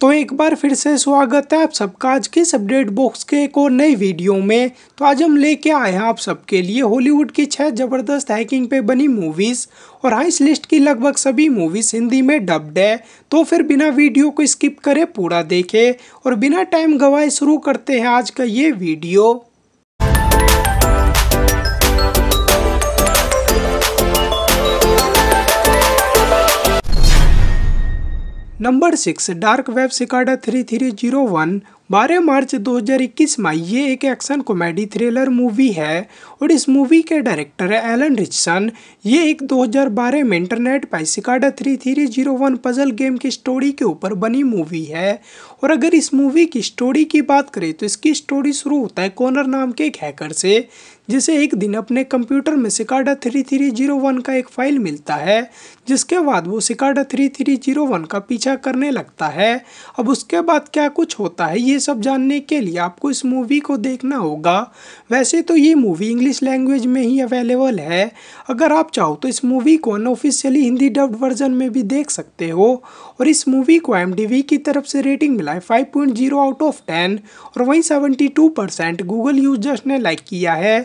तो एक बार फिर से स्वागत है आप सबका आज के इस अपडेट बॉक्स के एक और नई वीडियो में तो आज हम लेके आए हैं आप सबके लिए हॉलीवुड की छह ज़बरदस्त हैकिंग पे बनी मूवीज़ और हाइस लिस्ट की लगभग सभी मूवीज़ हिंदी में डब्ड है तो फिर बिना वीडियो को स्किप करे पूरा देखे और बिना टाइम गवाए शुरू करते हैं आज का ये video number six dark web Cicada three three zero one बारह मार्च 2021 में ये एक एक्शन कॉमेडी थ्रिलर मूवी है और इस मूवी के डायरेक्टर है एलन रिचसन ये एक 2012 में इंटरनेट पर Cicada three three zero one puzzle game की स्टोरी के ऊपर बनी मूवी है और अगर इस मूवी की स्टोरी की बात करें तो इसकी स्टोरी शुरू होता है कॉनर नाम के एक हैकर से जिसे एक दिन अपने कंप्यूटर में Cicada three three zero one का एक फाइल मिलता है जिसके बाद वो Cicada three three zero one का पीछा करने लगता है अब उसके बाद क्या कुछ होता है ये सब जानने के लिए आपको इस मूवी को देखना होगा वैसे तो ये मूवी इंग्लिश लैंग्वेज में ही अवेलेबल है अगर आप चाहो तो इस मूवी को अनऑफिशियली हिंदी डब्ड वर्जन में भी देख सकते हो और इस मूवी को एम की तरफ से रेटिंग मिला है फाइव आउट ऑफ टेन और वहीं सेवेंटी गूगल यूजर्स ने लाइक किया है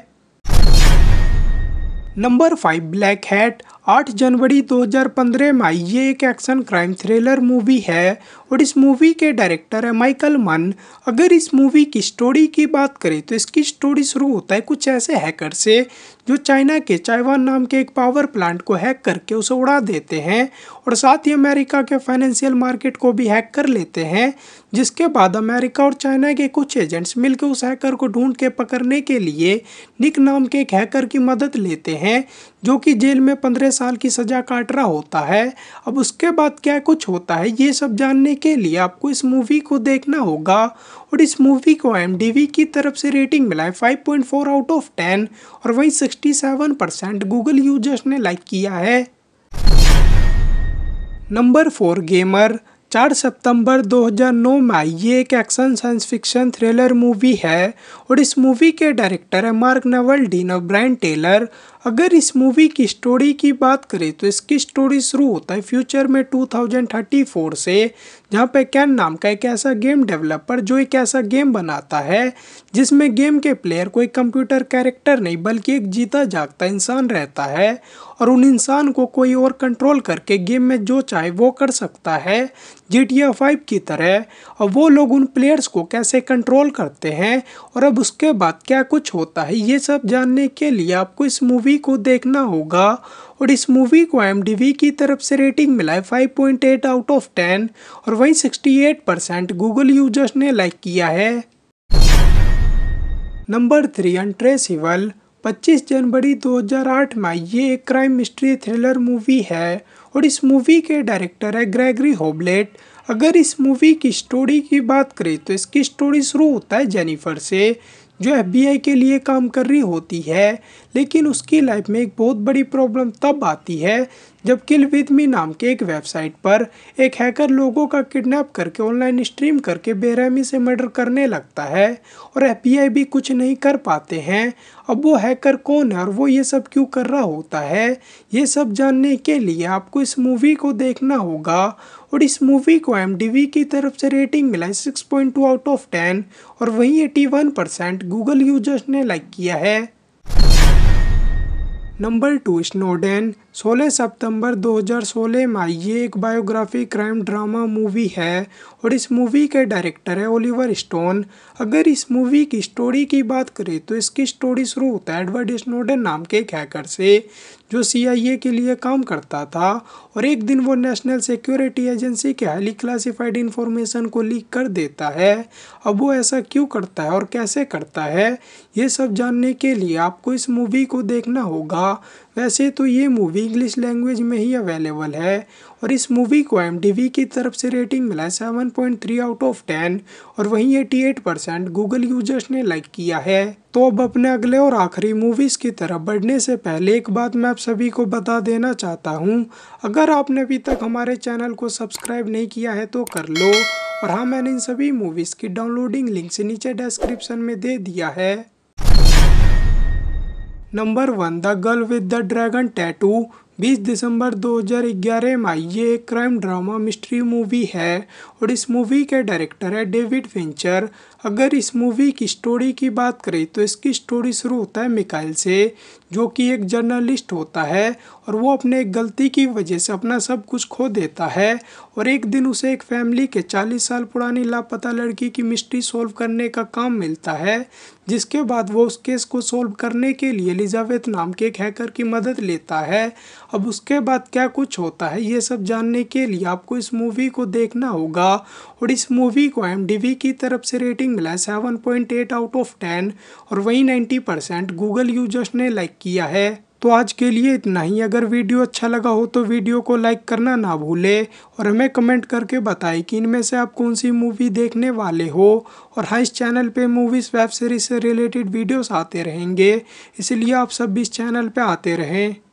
नंबर फाइव ब्लैक हैट आठ जनवरी 2015 में आई ये एक एक्शन क्राइम थ्रिलर मूवी है और इस मूवी के डायरेक्टर है माइकल मन अगर इस मूवी की स्टोरी की बात करें तो इसकी स्टोरी शुरू होता है कुछ ऐसे हैकर से जो चाइना के चाइवान नाम के एक पावर प्लांट को हैक करके उसे उड़ा देते हैं और साथ ही अमेरिका के फाइनेंशियल मार्केट को भी हैक कर लेते हैं जिसके बाद अमेरिका और चाइना के कुछ एजेंट्स मिलकर उस हैकर को ढूंढ के पकड़ने के लिए निक नाम के एक हैकर की मदद लेते हैं जो कि जेल में पंद्रह साल की सज़ा काट रहा होता है अब उसके बाद क्या कुछ होता है ये सब जानने के लिए आपको इस मूवी को देखना होगा और इस मूवी को एम की तरफ से रेटिंग मिला है five point four out of ten और वहीं sixty seven percent Google users ने लाइक किया है नंबर फोर गेमर चार सितंबर 2009 में आई ये एक action science fiction thriller movie है और इस मूवी के डायरेक्टर हैं मार्क नवल डीन और ब्रायन टेलर अगर इस मूवी की स्टोरी की बात करें तो इसकी स्टोरी शुरू होता है फ्यूचर में 2034 से जहाँ पे कैन नाम का एक ऐसा गेम डेवलपर जो एक ऐसा गेम बनाता है जिसमें गेम के प्लेयर कोई कंप्यूटर कैरेक्टर नहीं बल्कि एक जीता जागता इंसान रहता है और उन इंसान को कोई और कंट्रोल करके गेम में जो चाहे वो कर सकता है जी टी फाइव की तरह और वो लोग उन प्लेयर्स को कैसे कंट्रोल करते हैं और अब उसके बाद क्या कुछ होता है ये सब जानने के लिए आपको इस मूवी मूवी को देखना होगा और इस मूवी को एम की तरफ से रेटिंग मिला है 5.8 आउट ऑफ टेन और वहीं 68 परसेंट गूगल यूजर्स ने लाइक किया है नंबर थ्री अनट्रेसिबल 25 जनवरी 2008 में ये एक क्राइम मिस्ट्री थ्रिलर मूवी है और इस मूवी के डायरेक्टर है ग्रेगरी होबलेट अगर इस मूवी की स्टोरी की बात करें तो इसकी स्टोरी शुरू होता है जेनिफर से जो एफ के लिए काम कर रही होती है लेकिन उसकी लाइफ में एक बहुत बड़ी प्रॉब्लम तब आती है जब किल विद मी नाम के एक वेबसाइट पर एक हैकर लोगों का किडनैप करके ऑनलाइन स्ट्रीम करके बेरहमी से मर्डर करने लगता है और एफ भी कुछ नहीं कर पाते हैं अब वो हैकर कौन है और वो ये सब क्यों कर रहा होता है ये सब जानने के लिए आपको इस मूवी को देखना होगा और इस मूवी को एम की तरफ से रेटिंग मिला है six point two out of ten और वहीं eighty one percent Google users ने लाइक किया है नंबर टू स्नोडेन सोलह सितंबर 2016 में ये एक बायोग्राफी क्राइम ड्रामा मूवी है और इस मूवी के डायरेक्टर है ओलिवर स्टोन अगर इस मूवी की स्टोरी की बात करें तो इसकी स्टोरी शुरू होता है एडवर्ड स्नोडन नाम के एक हैकर से जो सीआईए के लिए काम करता था और एक दिन वो नेशनल सिक्योरिटी एजेंसी के हाईली क्लासिफाइड इन्फॉर्मेशन को लीक कर देता है अब वो ऐसा क्यों करता है और कैसे करता है ये सब जानने के लिए आपको इस मूवी को देखना होगा वैसे तो ये मूवी इंग्लिश लैंग्वेज में ही अवेलेबल है और इस मूवी को एम की तरफ से रेटिंग मिला है seven point three out of ten और वहीं eighty eight percent Google users ने लाइक किया है तो अब अपने अगले और आखिरी मूवीज़ की तरफ बढ़ने से पहले एक बात मैं आप सभी को बता देना चाहता हूँ अगर आपने अभी तक हमारे चैनल को सब्सक्राइब नहीं किया है तो कर लो और हाँ मैंने इन सभी मूवीज़ की डाउनलोडिंग लिंक से नीचे डिस्क्रिप्शन में दे दिया है number one the girl with the dragon tattoo 20 December 2011 में ये एक क्राइम ड्रामा मिस्ट्री मूवी है और इस मूवी के डायरेक्टर है डेविड फिंचर अगर इस मूवी की स्टोरी की बात करें तो इसकी स्टोरी शुरू होता है मिकाइल से जो कि एक जर्नलिस्ट होता है और वो अपने एक गलती की वजह से अपना सब कुछ खो देता है और एक दिन उसे एक फैमिली के 40 साल पुरानी लापता लड़की की मिस्ट्री सॉल्व करने का काम मिलता है जिसके बाद वो उस केस को सॉल्व करने के लिए एलिजाबेथ नाम के एक हैकर की मदद लेता है अब उसके बाद क्या कुछ होता है ये सब जानने के लिए आपको इस मूवी को देखना होगा और इस मूवी को एम की तरफ से रेटिंग मिला है seven point eight out of ten और वही नाइन्टी परसेंट गूगल यूजर्स ने लाइक किया है तो आज के लिए इतना ही अगर वीडियो अच्छा लगा हो तो वीडियो को लाइक करना ना भूले और हमें कमेंट करके बताएं कि इनमें से आप कौन सी मूवी देखने वाले हो और हाँ इस चैनल पे मूवीज़ वेब सीरीज से रिलेटेड वीडियोस आते रहेंगे इसलिए आप सब भी इस चैनल पे आते रहें